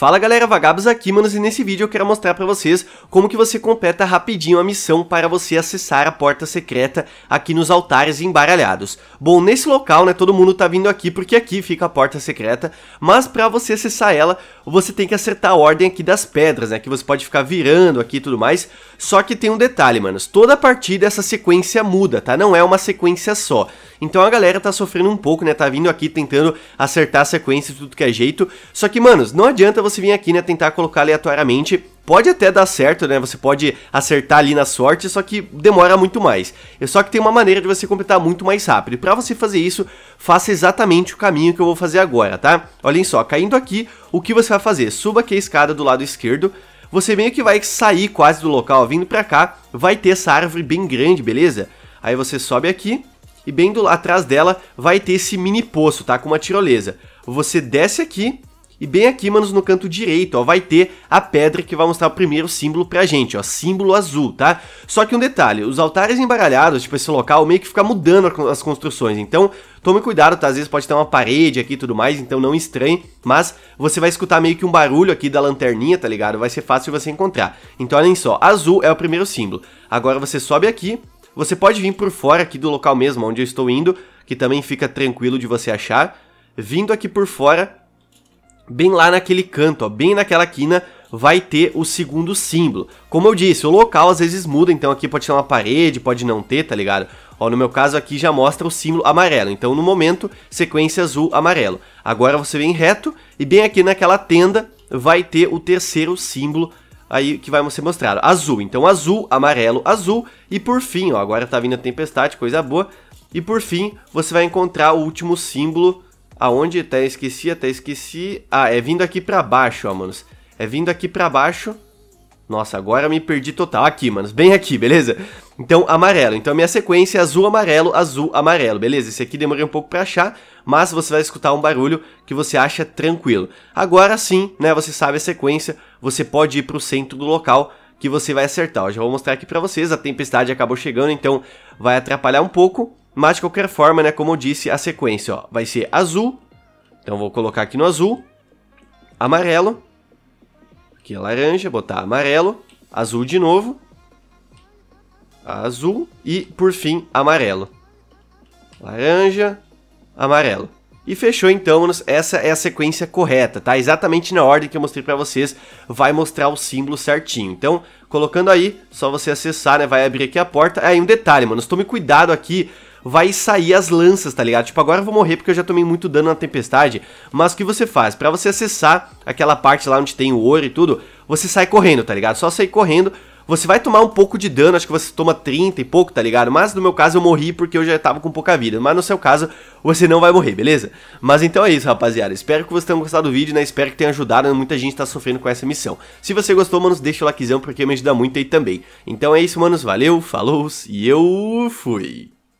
Fala galera, Vagabos aqui, manos, e nesse vídeo eu quero mostrar pra vocês como que você completa rapidinho a missão para você acessar a porta secreta aqui nos altares embaralhados. Bom, nesse local, né, todo mundo tá vindo aqui porque aqui fica a porta secreta, mas pra você acessar ela, você tem que acertar a ordem aqui das pedras, né, que você pode ficar virando aqui e tudo mais, só que tem um detalhe, manos, toda partida essa sequência muda, tá, não é uma sequência só. Então a galera tá sofrendo um pouco, né, tá vindo aqui tentando acertar a sequência de tudo que é jeito, só que, manos, não adianta você você vir aqui, né, tentar colocar aleatoriamente pode até dar certo, né? Você pode acertar ali na sorte, só que demora muito mais. É só que tem uma maneira de você completar muito mais rápido. E para você fazer isso, faça exatamente o caminho que eu vou fazer agora, tá? Olhem só, caindo aqui, o que você vai fazer? Suba aqui a escada do lado esquerdo. Você meio que vai sair quase do local, vindo pra cá, vai ter essa árvore bem grande, beleza? Aí você sobe aqui e bem do, atrás dela vai ter esse mini poço, tá? Com uma tirolesa. Você desce aqui e bem aqui, manos, no canto direito, ó, vai ter a pedra que vai mostrar o primeiro símbolo pra gente, ó, símbolo azul, tá? Só que um detalhe, os altares embaralhados, tipo esse local, meio que fica mudando as construções, então tome cuidado, tá? Às vezes pode ter uma parede aqui e tudo mais, então não estranhe, mas você vai escutar meio que um barulho aqui da lanterninha, tá ligado? Vai ser fácil você encontrar. Então olhem só, azul é o primeiro símbolo. Agora você sobe aqui, você pode vir por fora aqui do local mesmo, onde eu estou indo, que também fica tranquilo de você achar. Vindo aqui por fora, bem lá naquele canto, ó, bem naquela quina, vai ter o segundo símbolo. Como eu disse, o local às vezes muda, então aqui pode ser uma parede, pode não ter, tá ligado? Ó, no meu caso aqui já mostra o símbolo amarelo, então no momento, sequência azul, amarelo. Agora você vem reto e bem aqui naquela tenda vai ter o terceiro símbolo aí que vai ser mostrado, azul. Então azul, amarelo, azul e por fim, ó, agora tá vindo a tempestade, coisa boa. E por fim, você vai encontrar o último símbolo Aonde? Até esqueci, até esqueci. Ah, é vindo aqui pra baixo, ó, manos. É vindo aqui pra baixo. Nossa, agora me perdi total. Aqui, manos. Bem aqui, beleza? Então, amarelo. Então, a minha sequência é azul, amarelo, azul, amarelo, beleza? Esse aqui demorei um pouco pra achar, mas você vai escutar um barulho que você acha tranquilo. Agora sim, né, você sabe a sequência, você pode ir pro centro do local que você vai acertar. Eu já vou mostrar aqui pra vocês, a tempestade acabou chegando, então vai atrapalhar um pouco, mas de qualquer forma, né, como eu disse, a sequência ó, vai ser azul. Então vou colocar aqui no azul. Amarelo. Aqui é laranja, botar amarelo. Azul de novo. Azul. E por fim, amarelo. Laranja, amarelo. E fechou então, essa é a sequência correta, tá? Exatamente na ordem que eu mostrei para vocês, vai mostrar o símbolo certinho. Então, colocando aí, só você acessar, né? Vai abrir aqui a porta. Aí um detalhe, mano, tome cuidado aqui vai sair as lanças, tá ligado? Tipo, agora eu vou morrer porque eu já tomei muito dano na tempestade, mas o que você faz? Para você acessar aquela parte lá onde tem o ouro e tudo, você sai correndo, tá ligado? Só sair correndo, você vai tomar um pouco de dano, acho que você toma 30 e pouco, tá ligado? Mas no meu caso eu morri porque eu já tava com pouca vida. Mas no seu caso, você não vai morrer, beleza? Mas então é isso, rapaziada. Espero que vocês tenham gostado do vídeo, né? Espero que tenha ajudado. Né? Muita gente tá sofrendo com essa missão. Se você gostou, manos, deixa o likezão porque me ajuda muito aí também. Então é isso, manos. Valeu, falou e eu fui.